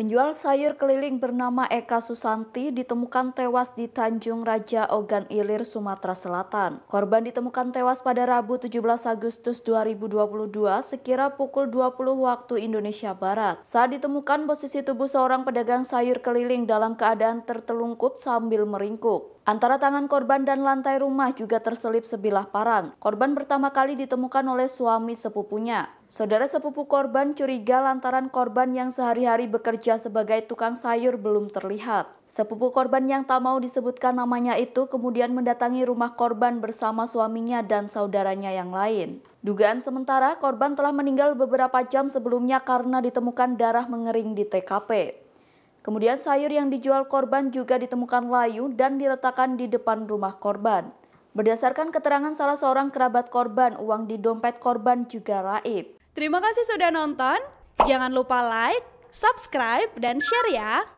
Penjual sayur keliling bernama Eka Susanti ditemukan tewas di Tanjung Raja Ogan Ilir, Sumatera Selatan. Korban ditemukan tewas pada Rabu 17 Agustus 2022 sekira pukul 20 waktu Indonesia Barat. Saat ditemukan posisi tubuh seorang pedagang sayur keliling dalam keadaan tertelungkup sambil meringkuk. Antara tangan korban dan lantai rumah juga terselip sebilah parang. Korban pertama kali ditemukan oleh suami sepupunya. Saudara sepupu korban curiga lantaran korban yang sehari-hari bekerja sebagai tukang sayur belum terlihat. Sepupu korban yang tak mau disebutkan namanya itu kemudian mendatangi rumah korban bersama suaminya dan saudaranya yang lain. Dugaan sementara korban telah meninggal beberapa jam sebelumnya karena ditemukan darah mengering di TKP. Kemudian sayur yang dijual korban juga ditemukan layu dan diletakkan di depan rumah korban. Berdasarkan keterangan salah seorang kerabat korban, uang di dompet korban juga raib. Terima kasih sudah nonton. Jangan lupa like, subscribe, dan share ya.